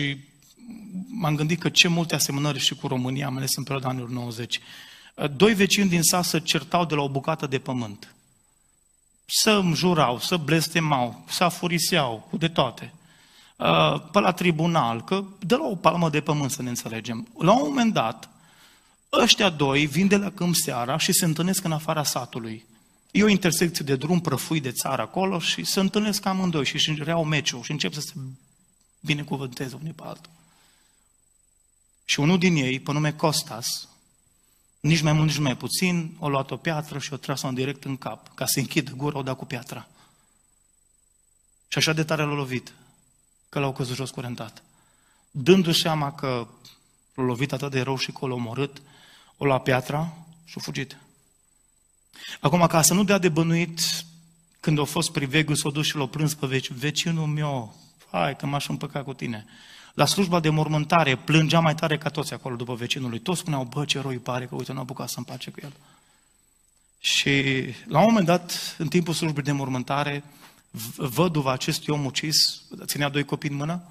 și m-am gândit că ce multe asemănări și cu România, am ales în perioada anilor 90. Uh, doi vecini din sat se certau de la o bucată de pământ. Să jurau, să blestemau, să afuriseau, cu de toate. Uh, pe la tribunal, că de la o palmă de pământ să ne înțelegem. La un moment dat, ăștia doi vin de la câmp seara și se întâlnesc în afara satului. E o intersecție de drum prăfui de țară acolo și se întâlnesc amândoi și își reau meciul și încep să se binecuvânteze unii pe altul. Și unul din ei, pe nume Costas, nici mai mult, nici mai puțin, o luat o piatră și o tras-o în direct în cap, ca să închid gura, o da cu piatra. Și așa de tare l-a lovit, că l-au căzut jos curentat. Dându-și seama că l-a lovit atât de rău și că l-a omorât, o lua piatra și a fugit. Acum, ca să nu dea de bănuit, când a fost privegul, s-a dus și l-a prins pe vecinul meu, hai că m-aș împăca cu tine. La slujba de mormântare plângea mai tare ca toți acolo după vecinul lui. Toți spuneau, bă, ce roi pare că uite, nu a bucat să-mi pace cu el. Și la un moment dat, în timpul slujbei de mormântare, văduva acestui om ucis, ținea doi copii în mână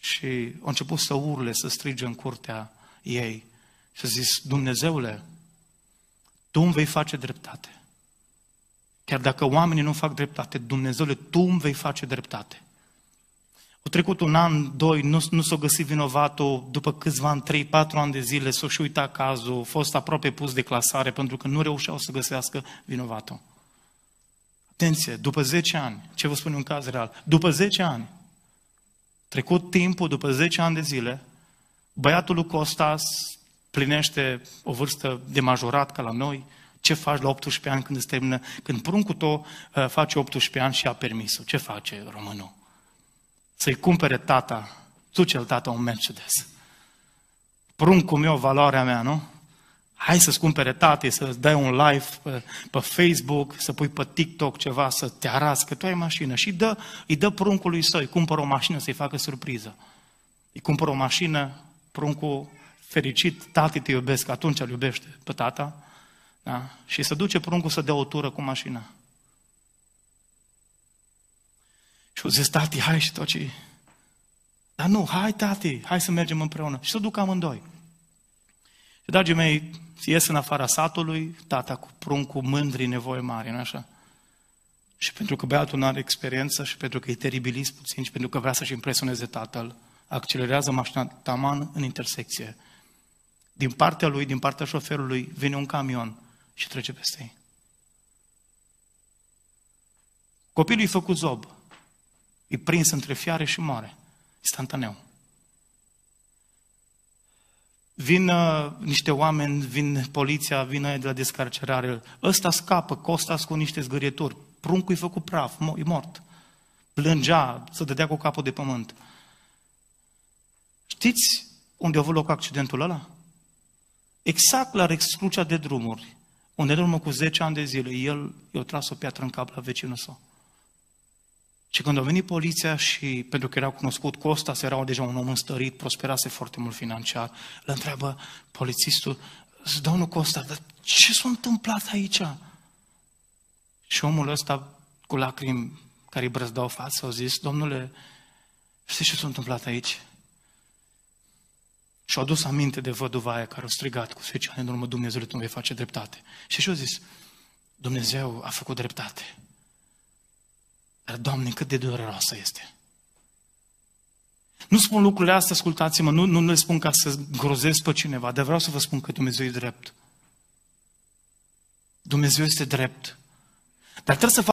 și a început să urle, să strige în curtea ei. Și a zis, Dumnezeule, Tu îmi vei face dreptate. Chiar dacă oamenii nu fac dreptate, Dumnezeule, Tu îmi vei face dreptate. Au trecut un an, doi, nu, nu s-a găsit vinovatul, după câțiva ani, trei, patru ani de zile, s-a și uitat cazul, a fost aproape pus de clasare pentru că nu reușeau să găsească vinovatul. Atenție, după 10 ani, ce vă spun un caz real, după 10 ani, trecut timpul, după 10 ani de zile, băiatul lui Costas plinește o vârstă de majorat ca la noi, ce faci la 18 ani când îți termină, când pruncul tău uh, face 18 ani și a permisul? Ce face românul? să-i cumpere tata, tu cel tată, un Mercedes. Pruncul meu, valoarea mea, nu? Hai să-ți cumpere tate, să-ți dai un live pe, pe Facebook, să pui pe TikTok ceva, să te arăți că tu ai mașină. Și dă, îi dă pruncului său, îi cumpără o mașină să-i facă surpriză. Îi cumpără o mașină, pruncul fericit, tati te iubesc, atunci îl iubește pe tata. Da? Și se duce pruncul să dea o tură cu mașina. și au zis, tati, hai și tot ce... Dar nu, hai tati, hai să mergem împreună. Și să duc amândoi. Și, dragii mei, ies în afara satului, tata cu pruncul mândri, nevoie mare, nu așa? Și pentru că băiatul nu are experiență și pentru că e teribilist puțin și pentru că vrea să-și impresioneze tatăl, accelerează mașina taman în intersecție. Din partea lui, din partea șoferului, vine un camion și trece peste ei. Copilul i a făcut zob. E prins între fiare și moare. Instantaneu. Vin uh, niște oameni, vin poliția, vin de la descarcerare. Ăsta scapă, Costa cu niște zgârieturi. pruncul e făcut praf, e mort. Plângea, să dădea cu capul de pământ. Știți unde a avut loc accidentul ăla? Exact la exclucea de drumuri, unde în urmă cu 10 ani de zile el i-a tras o piatră în cap la vecinul său. Și când a venit poliția și, pentru că era cunoscut Costas, era deja un om înstărit, prosperase foarte mult financiar, îl întreabă polițistul, domnul Costa. dar ce s-a întâmplat aici? Și omul ăsta, cu lacrimi care îi brăzdau față, a zis, domnule, știi ce s-a întâmplat aici? Și a dus aminte de văduva aia care a strigat cu 10 ani în urmă, Dumnezeu, tu vei face dreptate. Și și-a zis, Dumnezeu a făcut dreptate. Dar, Doamne, cât de dureroasă este. Nu spun lucrurile astea, ascultați-mă, nu, nu le spun ca să grozesc pe cineva, dar vreau să vă spun că Dumnezeu e drept. Dumnezeu este drept. Dar trebuie să